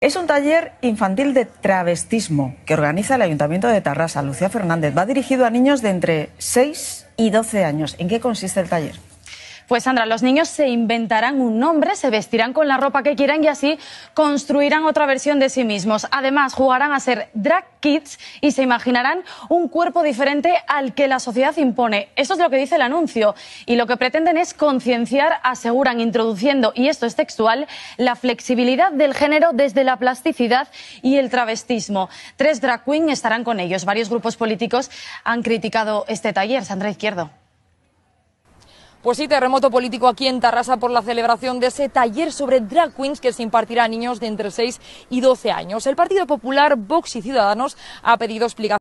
Es un taller infantil de travestismo que organiza el Ayuntamiento de Tarrasa. Lucía Fernández va dirigido a niños de entre 6 y 12 años. ¿En qué consiste el taller? Pues Sandra, los niños se inventarán un nombre, se vestirán con la ropa que quieran y así construirán otra versión de sí mismos. Además, jugarán a ser drag kids y se imaginarán un cuerpo diferente al que la sociedad impone. Eso es lo que dice el anuncio. Y lo que pretenden es concienciar, aseguran, introduciendo, y esto es textual, la flexibilidad del género desde la plasticidad y el travestismo. Tres drag queen estarán con ellos. Varios grupos políticos han criticado este taller. Sandra Izquierdo. Pues sí, terremoto político aquí en Tarrasa por la celebración de ese taller sobre drag queens que se impartirá a niños de entre 6 y 12 años. El Partido Popular, Vox y Ciudadanos ha pedido explicaciones.